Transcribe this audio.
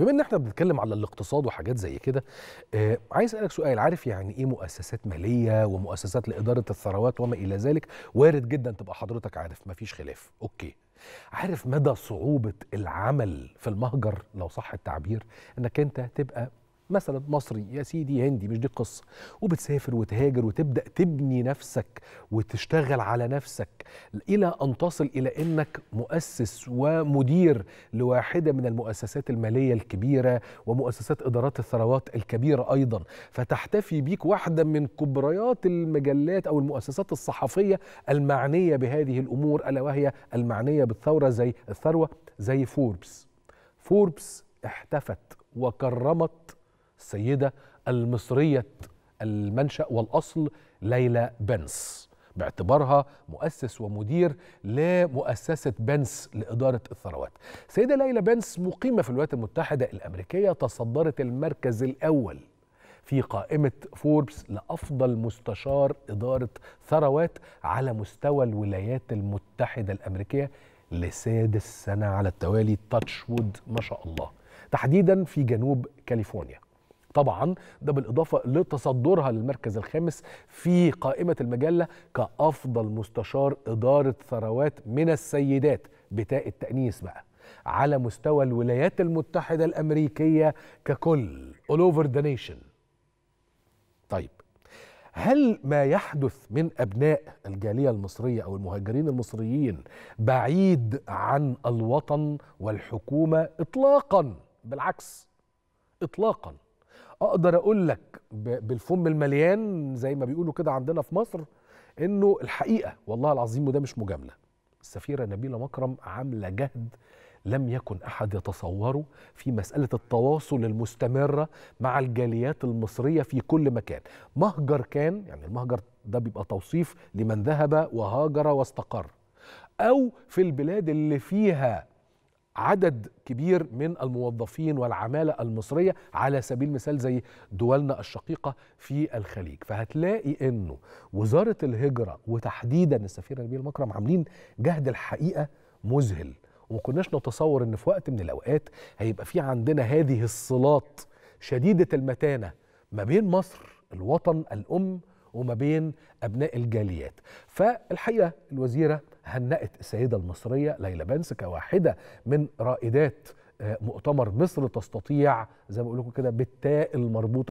بما ان احنا بنتكلم على الاقتصاد وحاجات زي كده آه عايز اسالك سؤال عارف يعني ايه مؤسسات ماليه ومؤسسات لاداره الثروات وما الى ذلك وارد جدا تبقى حضرتك عارف مفيش خلاف اوكي عارف مدى صعوبه العمل في المهجر لو صح التعبير انك انت تبقى مثلا مصري يا سيدي هندي مش دي القصه وبتسافر وتهاجر وتبدا تبني نفسك وتشتغل على نفسك الى ان تصل الى انك مؤسس ومدير لواحده من المؤسسات الماليه الكبيره ومؤسسات ادارات الثروات الكبيره ايضا فتحتفي بيك واحده من كبريات المجلات او المؤسسات الصحفيه المعنيه بهذه الامور الا وهي المعنيه بالثوره زي الثروه زي فوربس فوربس احتفت وكرمت السيدة المصرية المنشأ والأصل ليلى بنس باعتبارها مؤسس ومدير لمؤسسة بنس لإدارة الثروات السيدة ليلى بنس مقيمة في الولايات المتحدة الأمريكية تصدرت المركز الأول في قائمة فوربس لأفضل مستشار إدارة ثروات على مستوى الولايات المتحدة الأمريكية لسادس سنة على التوالي تاتشوود ما شاء الله تحديدا في جنوب كاليفورنيا طبعا ده بالإضافة لتصدرها للمركز الخامس في قائمة المجلة كأفضل مستشار إدارة ثروات من السيدات بتاء التأنيس بقى على مستوى الولايات المتحدة الأمريكية ككل all over the nation طيب هل ما يحدث من أبناء الجالية المصرية أو المهاجرين المصريين بعيد عن الوطن والحكومة إطلاقا بالعكس إطلاقا اقدر اقول لك بالفم المليان زي ما بيقولوا كده عندنا في مصر انه الحقيقه والله العظيم وده مش مجامله السفيره نبيله مكرم عامله جهد لم يكن احد يتصوره في مساله التواصل المستمره مع الجاليات المصريه في كل مكان مهجر كان يعني المهجر ده بيبقى توصيف لمن ذهب وهاجر واستقر او في البلاد اللي فيها عدد كبير من الموظفين والعمالة المصرية على سبيل المثال زي دولنا الشقيقة في الخليج فهتلاقي أنه وزارة الهجرة وتحديدا السفير نبيل مكرم عاملين جهد الحقيقة مذهل وما كناش نتصور أن في وقت من الأوقات هيبقى في عندنا هذه الصلات شديدة المتانة ما بين مصر الوطن الأم وما بين أبناء الجاليات فالحقيقة الوزيرة هنأت السيدة المصرية ليلى بنس كواحدة من رائدات آه، مؤتمر مصر تستطيع زي ما بقول لكم كده بالتاء المربوطة